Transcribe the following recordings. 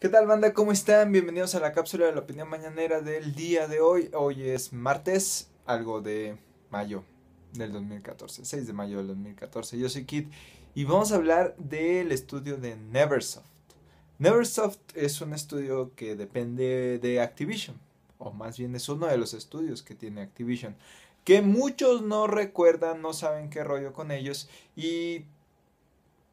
¿Qué tal banda? ¿Cómo están? Bienvenidos a la cápsula de la opinión mañanera del día de hoy. Hoy es martes, algo de mayo del 2014, 6 de mayo del 2014. Yo soy Kit y vamos a hablar del estudio de Neversoft. Neversoft es un estudio que depende de Activision, o más bien es uno de los estudios que tiene Activision, que muchos no recuerdan, no saben qué rollo con ellos y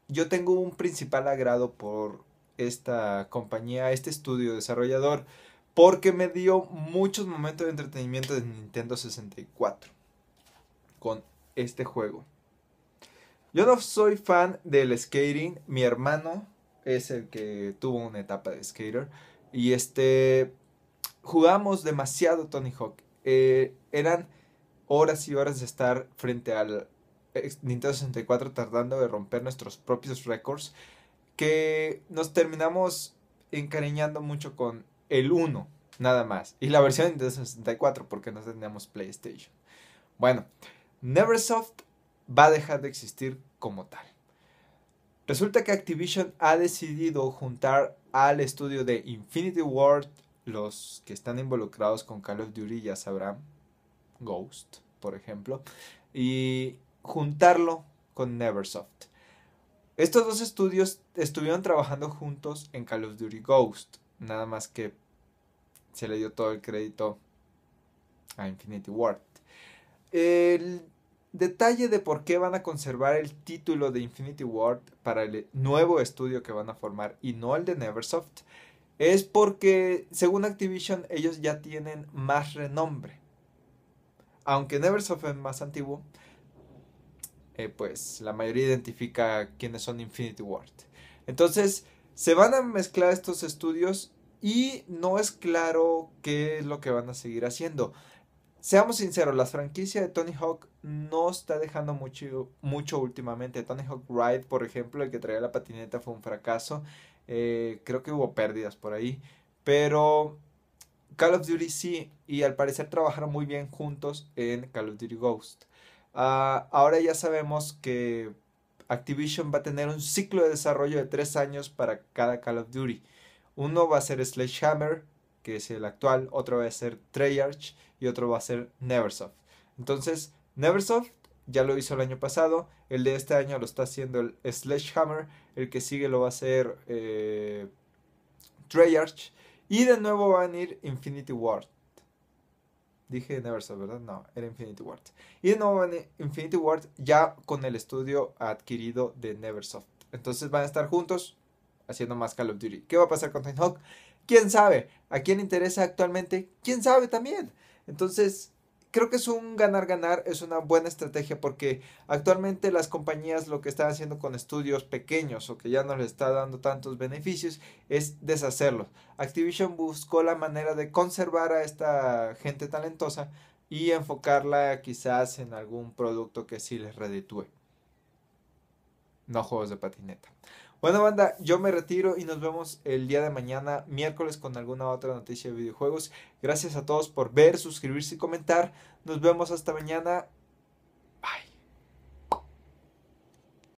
yo tengo un principal agrado por esta compañía, este estudio desarrollador, porque me dio muchos momentos de entretenimiento de Nintendo 64 con este juego. Yo no soy fan del skating, mi hermano es el que tuvo una etapa de skater y este jugamos demasiado Tony Hawk. Eh, eran horas y horas de estar frente al eh, Nintendo 64 tardando de romper nuestros propios récords que nos terminamos encariñando mucho con el 1, nada más. Y la versión de 64, porque no teníamos PlayStation. Bueno, Neversoft va a dejar de existir como tal. Resulta que Activision ha decidido juntar al estudio de Infinity World los que están involucrados con Call of Duty ya sabrán, Ghost, por ejemplo, y juntarlo con Neversoft. Estos dos estudios estuvieron trabajando juntos en Call of Duty Ghost, nada más que se le dio todo el crédito a Infinity Ward. El detalle de por qué van a conservar el título de Infinity Ward para el nuevo estudio que van a formar y no el de Neversoft es porque, según Activision, ellos ya tienen más renombre. Aunque Neversoft es más antiguo, eh, pues la mayoría identifica quiénes son Infinity Ward. Entonces, se van a mezclar estos estudios y no es claro qué es lo que van a seguir haciendo. Seamos sinceros, la franquicia de Tony Hawk no está dejando mucho, mucho últimamente. Tony Hawk Ride, por ejemplo, el que traía la patineta fue un fracaso. Eh, creo que hubo pérdidas por ahí. Pero Call of Duty sí, y al parecer trabajaron muy bien juntos en Call of Duty Ghost. Ah, ahora ya sabemos que Activision va a tener un ciclo de desarrollo de tres años para cada Call of Duty. Uno va a ser Sledgehammer, que es el actual, otro va a ser Treyarch y otro va a ser Neversoft. Entonces, Neversoft ya lo hizo el año pasado, el de este año lo está haciendo el Sledgehammer, el que sigue lo va a hacer eh, Treyarch y de nuevo va a ir Infinity Ward. Dije Neversoft, ¿verdad? No, era Infinity Ward. Y de nuevo Infinity Ward ya con el estudio adquirido de Neversoft. Entonces van a estar juntos haciendo más Call of Duty. ¿Qué va a pasar con Tinehawk? ¿Quién sabe? ¿A quién interesa actualmente? ¿Quién sabe también? Entonces, creo que es un ganar-ganar, es una buena estrategia porque actualmente las compañías lo que están haciendo con estudios pequeños o que ya no les está dando tantos beneficios es deshacerlos. Activision buscó la manera de conservar a esta gente talentosa y enfocarla quizás en algún producto que sí les reditúe no juegos de patineta. Bueno, banda, yo me retiro y nos vemos el día de mañana, miércoles, con alguna otra noticia de videojuegos. Gracias a todos por ver, suscribirse y comentar. Nos vemos hasta mañana.